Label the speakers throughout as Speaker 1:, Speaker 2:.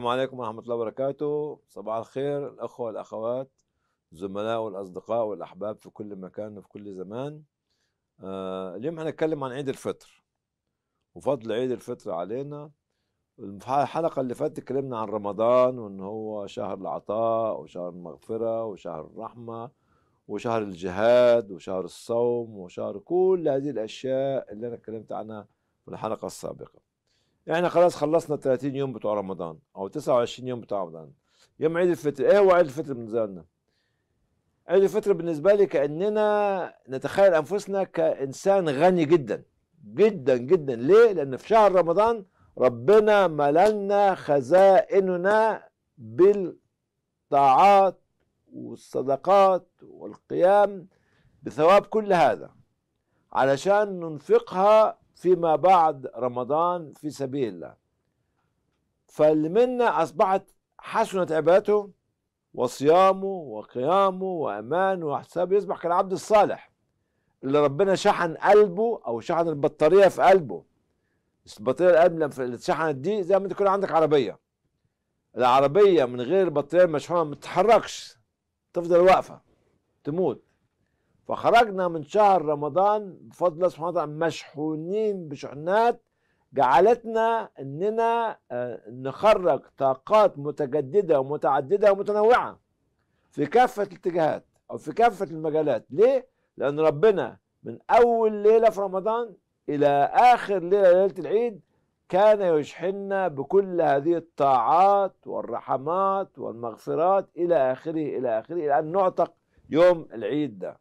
Speaker 1: السلام عليكم ورحمة الله وبركاته صباح الخير الأخوة والأخوات الزملاء والأصدقاء والأحباب في كل مكان وفي كل زمان آه اليوم هنتكلم عن عيد الفطر وفضل عيد الفطر علينا الحلقة اللي فاتت اتكلمنا عن رمضان وإن هو شهر العطاء وشهر المغفرة وشهر الرحمة وشهر الجهاد وشهر الصوم وشهر كل هذه الأشياء اللي أنا اتكلمت عنها في الحلقة السابقة احنا يعني خلاص خلصنا 30 يوم بتوع رمضان او 29 يوم بتوع رمضان يوم عيد الفطر ايه هو عيد الفطر بالنسبه لنا عيد الفطر بالنسبه لي كاننا نتخيل انفسنا كانسان غني جدا جدا جدا ليه لان في شهر رمضان ربنا ملنا خزائننا بالطاعات والصدقات والقيام بثواب كل هذا علشان ننفقها فيما بعد رمضان في سبيل الله فالمنة أصبحت حسنت عبادته وصيامه وقيامه وأمانه وحسابه يصبح كالعبد الصالح اللي ربنا شحن قلبه أو شحن البطارية في قلبه البطارية القلب لما اتشحنت دي زي ما تكون عندك عربية العربية من غير البطارية المشحونة ما تتحركش تفضل واقفة تموت فخرجنا من شهر رمضان بفضل الله سبحانه وتعالى مشحونين بشحنات جعلتنا اننا آه، نخرج طاقات متجدده ومتعدده ومتنوعه في كافه الاتجاهات او في كافه المجالات ليه لان ربنا من اول ليله في رمضان الى اخر ليله ليله العيد كان يشحننا بكل هذه الطاعات والرحمات والمغفرات الى اخره الى اخره الى ان نعتق يوم العيد ده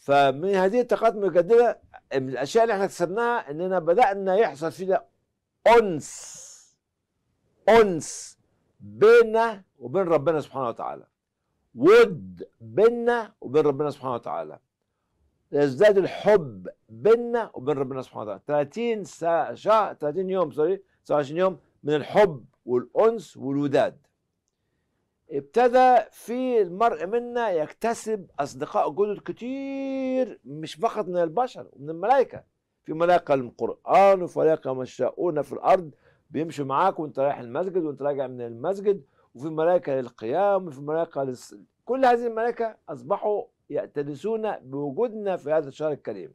Speaker 1: فمن هذه الطاقات المتجدده من الاشياء اللي احنا اكتسبناها اننا بدانا يحصل فينا انس انس بيننا وبين ربنا سبحانه وتعالى ود بيننا وبين ربنا سبحانه وتعالى يزداد الحب بيننا وبين ربنا سبحانه وتعالى 30 شهر 30 يوم سوري 29 يوم من الحب والانس والوداد ابتدى في المرء منا يكتسب أصدقاء جدد كتير مش فقط من البشر ومن الملائكة في ملائكة القرآن ملائكه مشاؤون في الأرض بيمشوا معاك وانت رايح المسجد وانت راجع من المسجد وفي ملائكة للقيام وفي ملائكة للس... كل هذه الملائكة أصبحوا يأتلسون بوجودنا في هذا الشهر الكريم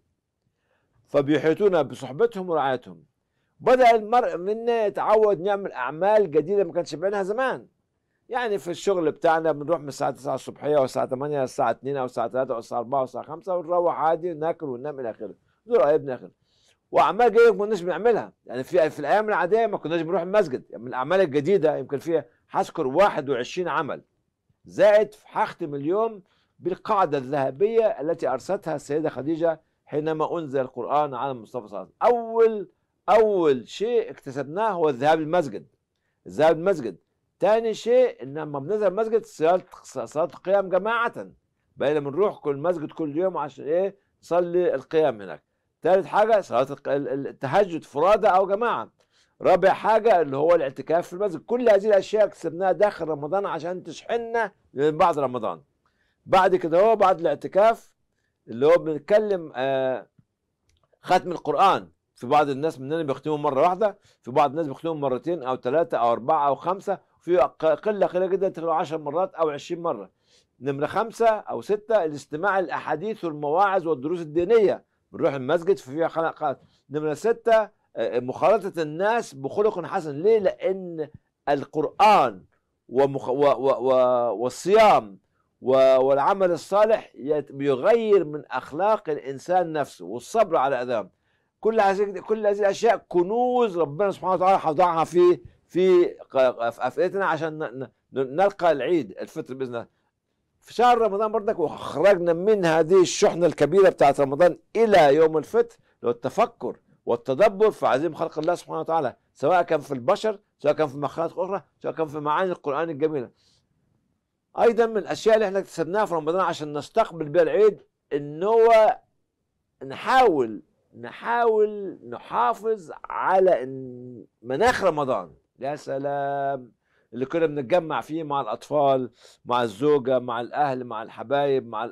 Speaker 1: فبيحيطونا بصحبتهم ورعايتهم بدأ المرء منا يتعود يعمل أعمال جديدة ما كانش بيعملها زمان يعني في الشغل بتاعنا بنروح من الساعه 9 الصبحيه أو الساعة 8 للساعه 2 او الساعه 3 او الساعه 4 او الساعه 5 ونروح عادي ناكل وننام الى اخره دول قرايبنا اخره واعمال جايه ما كناش بنعملها يعني في في الايام العاديه ما كناش بنروح المسجد يعني من الاعمال الجديده يمكن فيها هذكر 21 عمل زائد هختم اليوم بالقاعده الذهبيه التي ارستها السيده خديجه حينما انزل القران على المصطفى صلى الله عليه وسلم اول اول شيء اكتسبناه هو الذهاب للمسجد الذهاب للمسجد تاني شيء ان لما بنذهب مسجد صلاه صلاه القيام جماعه بقينا بنروح كل مسجد كل يوم عشان ايه نصلي القيام هناك ثالث حاجه صلاه التهجد فرادى او جماعه رابع حاجه اللي هو الاعتكاف في المسجد كل هذه الاشياء كسبناها داخل رمضان عشان تشحننا من بعد رمضان بعد كده هو بعد الاعتكاف اللي هو بنتكلم آه، ختم القران في بعض الناس مننا بيختموا مره واحده في بعض الناس بيختموا مرتين او ثلاثه او اربعه او خمسه في قله قليله جدا تقرا 10 مرات او 20 مره نمره خمسة أو ستة الاستماع الأحاديث والمواعظ والدروس الدينية بنروح المسجد ففيها خلقات نمرة ستة آه، آه، مخالطة الناس بخلق حسن ليه؟ لأن القرآن ومخ... و... و... و... والصيام و... والعمل الصالح يت... بيغير من أخلاق الإنسان نفسه والصبر على أذام كل هذه كل هذه الأشياء كنوز ربنا سبحانه وتعالى حضعها في في افئدتنا عشان نلقى العيد الفطر باذن الله في شهر رمضان برضك وخرجنا من هذه الشحنة الكبيرة بتاعت رمضان إلى يوم الفطر لو التفكر والتدبر في عظيم خلق الله سبحانه وتعالى سواء كان في البشر سواء كان في مخلوقات أخرى سواء كان في معاني القرآن الجميلة أيضا من الأشياء اللي احنا اكتسبناها في رمضان عشان نستقبل بها العيد إن هو نحاول نحاول نحافظ على مناخ رمضان يا سلام اللي كنا بنتجمع فيه مع الأطفال مع الزوجة مع الأهل مع الحبايب مع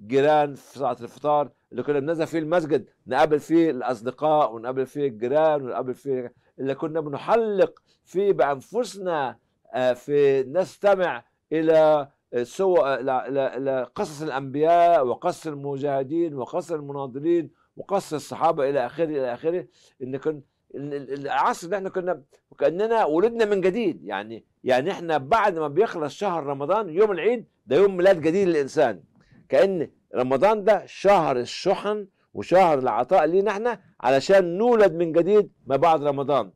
Speaker 1: الجيران آه، في ساعة الفطار اللي كنا بننزل فيه المسجد نقابل فيه الأصدقاء ونقابل فيه الجيران ونقابل فيه اللي كنا بنحلق فيه بأنفسنا آه، في نستمع إلى سوى آه، إلى قصص الأنبياء وقصص المجاهدين وقصص المناضلين وقصص الصحابة إلى آخره إلى آخره إن كنت العصر اللي احنا كنا كاننا ولدنا من جديد يعني يعني احنا بعد ما بيخلص شهر رمضان يوم العيد ده يوم ميلاد جديد للانسان كان رمضان ده شهر الشحن وشهر العطاء لينا احنا علشان نولد من جديد ما بعد رمضان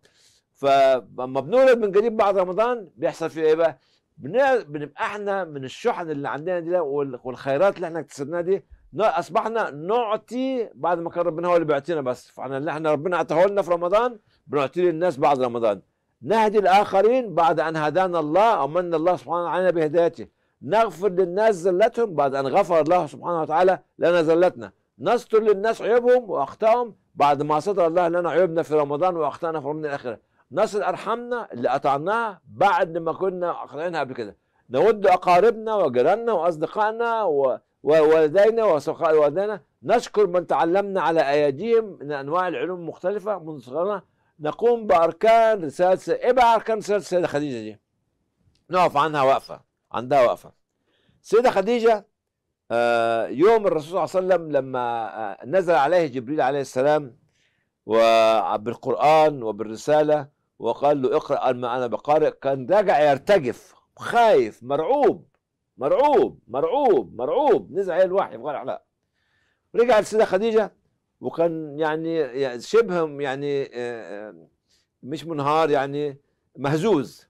Speaker 1: فلما بنولد من جديد بعد رمضان بيحصل فيه ايه بقى؟ بنبقى احنا من الشحن اللي عندنا دي والخيرات اللي احنا اكتسبناها دي اصبحنا نعطي بعد ما كان ربنا هو اللي بيعطينا بس فاحنا اللي احنا ربنا اعطاه لنا في رمضان بنعطي للناس بعد رمضان نهدي الاخرين بعد ان هدانا الله من الله سبحانه علينا بهدايته نغفر للناس زلتهم بعد ان غفر الله سبحانه وتعالى لنا زلتنا نستر للناس عيوبهم واخطائهم بعد ما ستر الله لنا عيوبنا في رمضان واخطائنا في رمضان الاخره نصل ارحامنا اللي قطعناها بعد ما كنا قاطعينها قبل كده نود اقاربنا وجيراننا واصدقائنا و... ووالدينا ووالدينا والدينا نشكر من تعلمنا على أيديهم من أنواع العلوم المختلفة منذ صغرنا نقوم بأركان رسالة إيه بقى أركان رسالة السيدة خديجة دي؟ نقف عنها وقفة عندها وقفة السيدة خديجة آه، يوم الرسول صلى الله عليه وسلم لما آه، نزل عليه جبريل عليه السلام وبالقرآن وبالرسالة وقال له اقرأ ما أنا بقارئ كان راجع يرتجف خايف مرعوب مرعوب مرعوب مرعوب نزع عليه الوحي يبغى له رجع السيده خديجه وكان يعني شبه يعني آه، آه، مش منهار يعني مهزوز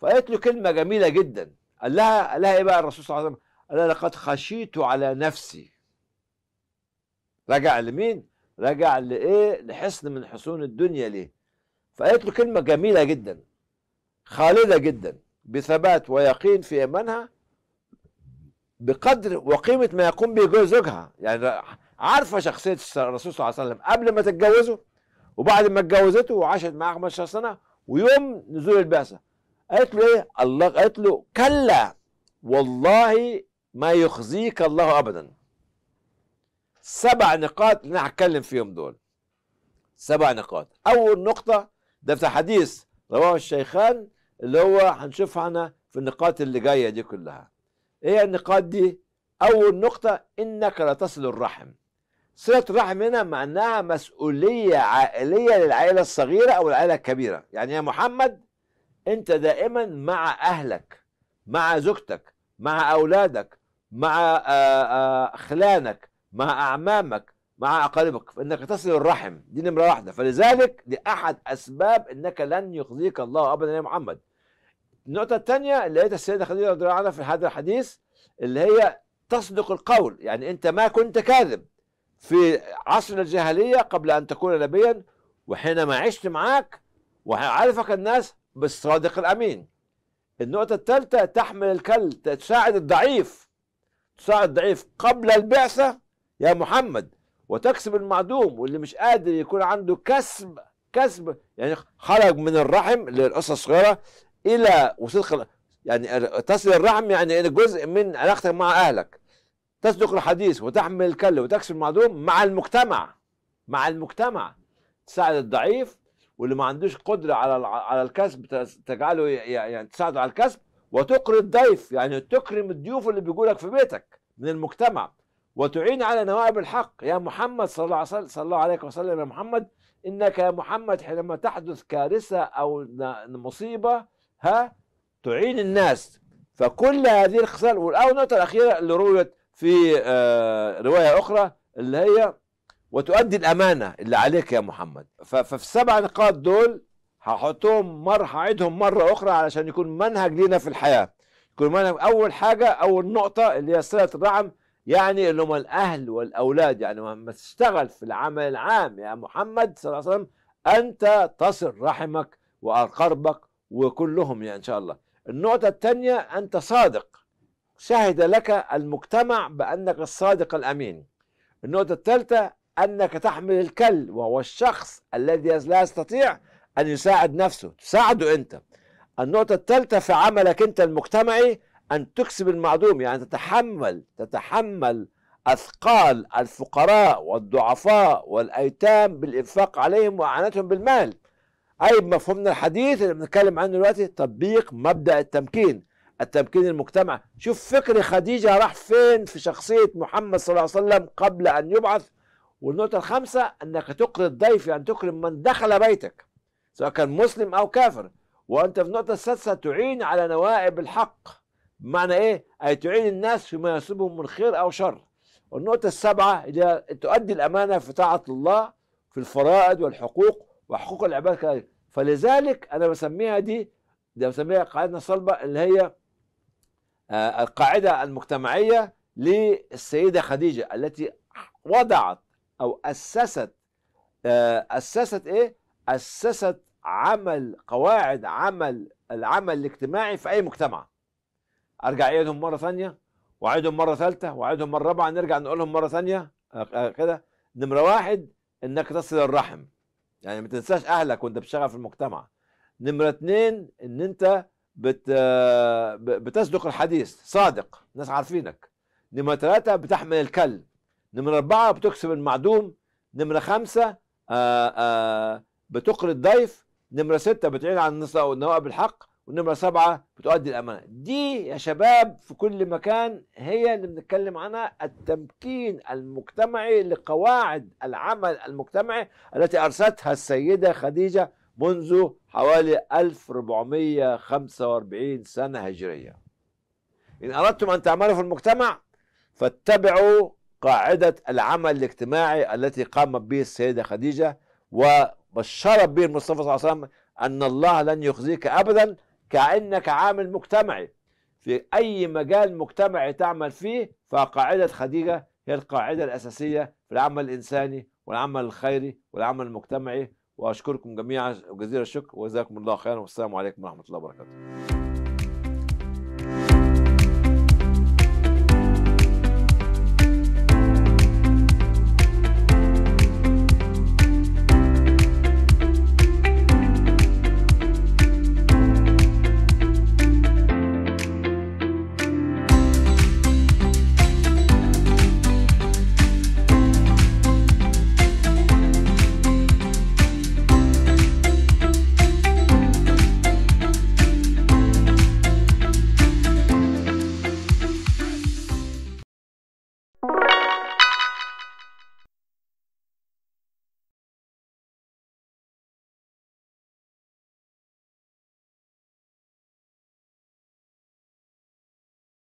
Speaker 1: فقالت له كلمه جميله جدا قال لها قال لها ايه بقى الرسول صلى الله عليه وسلم قال لها لقد خشيت على نفسي رجع لمين رجع لايه لحصن من حصون الدنيا ليه فقالت له كلمه جميله جدا خالده جدا بثبات ويقين في ايمانها بقدر وقيمه ما يقوم به زوجها يعني عارفه شخصيه الرسول صلى الله عليه وسلم قبل ما تتجوزه وبعد ما اتجوزته وعاشت معاه 15 سنه ويوم نزول البعثه قالت له ايه الله قالت له كلا والله ما يخزيك الله ابدا سبع نقاط اللي انا هتكلم فيهم دول سبع نقاط اول نقطه ده في حديث رواه الشيخان اللي هو هنشوفها انا في النقاط اللي جايه دي كلها هي النقاط دي أول نقطة إنك لا تصل الرحم صلة الرحم هنا معناها مسؤولية عائلية للعائلة الصغيرة أو العائلة الكبيرة يعني يا محمد أنت دائما مع أهلك مع زوجتك مع أولادك مع آه، آه، خلانك مع أعمامك مع أقاربك فإنك تصل الرحم دي نمرة واحدة فلذلك دي أحد أسباب أنك لن يخزيك الله أبدا يا محمد النقطة الثانية اللي هي السيدة خديجة رضي الله عنها في هذا الحديث اللي هي تصدق القول يعني أنت ما كنت كاذب في عصر الجاهلية قبل أن تكون نبيا وحينما عشت معك وعرفك الناس بالصادق الأمين النقطة الثالثة تحمل الكل تساعد الضعيف تساعد الضعيف قبل البعثة يا محمد وتكسب المعدوم واللي مش قادر يكون عنده كسب كسب يعني خرج من الرحم للقصة الصغيرة الى وصدق يعني تصل الرحم يعني الى جزء من علاقتك مع اهلك تصدق الحديث وتحمل الكل وتكسب المعدوم مع المجتمع مع المجتمع تساعد الضعيف واللي ما عندوش قدره على على الكسب تجعله يعني تساعده على الكسب وتقري الضيف يعني تكرم الضيوف اللي بيجوا لك في بيتك من المجتمع وتعين على نوائب الحق يا محمد صلى الله عليه صلى الله عليه وسلم يا محمد انك يا محمد حينما تحدث كارثه او مصيبه ها تعين الناس فكل هذه الخصال والأو النقطة الأخيرة اللي رويت في آه، رواية أخرى اللي هي وتؤدي الأمانة اللي عليك يا محمد ففي السبع نقاط دول هحطهم مرة هعيدهم مرة أخرى علشان يكون منهج لينا في الحياة يكون منهج أول حاجة أول نقطة اللي هي صلة الرحم يعني اللي هم الأهل والأولاد يعني لما تشتغل في العمل العام يا محمد صلى الله عليه وسلم أنت تصل رحمك وأقربك وكلهم يعني إن شاء الله النقطة الثانية أنت صادق شهد لك المجتمع بأنك الصادق الأمين النقطة الثالثة أنك تحمل الكل وهو الشخص الذي لا يستطيع أن يساعد نفسه تساعده أنت النقطة الثالثة في عملك أنت المجتمعي أن تكسب المعدوم يعني تتحمل تتحمل أثقال الفقراء والضعفاء والأيتام بالإنفاق عليهم وإعانتهم بالمال أي بمفهومنا الحديث اللي بنتكلم عنه دلوقتي تطبيق مبدأ التمكين التمكين المجتمع شوف فكر خديجة راح فين في شخصية محمد صلى الله عليه وسلم قبل أن يبعث والنقطة الخامسة أنك تقري الضيف يعني تكرم من دخل بيتك سواء كان مسلم أو كافر وأنت في النقطة السادسة تعين على نوائب الحق بمعنى إيه؟ أي تعين الناس فيما يصيبهم من خير أو شر والنقطة السابعة تؤدي الأمانة في طاعة الله في الفرائض والحقوق وحقوق العباد كذلك فلذلك انا بسميها دي ده بسميها قاعدتنا الصلبه اللي هي آه، القاعده المجتمعيه للسيده خديجه التي وضعت او اسست آه، اسست ايه؟ اسست عمل قواعد عمل العمل الاجتماعي في اي مجتمع. ارجع اعيدهم مره ثانيه واعيدهم مره ثالثه واعيدهم مره رابعه نرجع نقولهم مره ثانيه آه، كده نمره واحد انك تصل الرحم يعني ما تنساش اهلك وانت بتشتغل في المجتمع نمره اتنين ان انت بت بتصدق الحديث صادق الناس عارفينك نمره ثلاثه بتحمل الكل نمره اربعه بتكسب المعدوم نمره خمسه آه، آه، بتقري الضيف نمره سته بتعين عن النواب بالحق والنمرة سبعة بتؤدي الأمانة دي يا شباب في كل مكان هي اللي بنتكلم عنها التمكين المجتمعي لقواعد العمل المجتمعي التي أرستها السيدة خديجة منذ حوالي 1445 سنة هجرية إن أردتم أن تعملوا في المجتمع فاتبعوا قاعدة العمل الاجتماعي التي قامت به السيدة خديجة وبشرت به المصطفى صلى الله عليه وسلم أن الله لن يخزيك أبدا كأنك عامل مجتمعي في أي مجال مجتمعي تعمل فيه فقاعدة خديجة هي القاعدة الأساسية في العمل الإنساني والعمل الخيري والعمل المجتمعي وأشكركم جميعا جزيل الشكر وجزاكم الله خيرا والسلام عليكم ورحمة الله وبركاته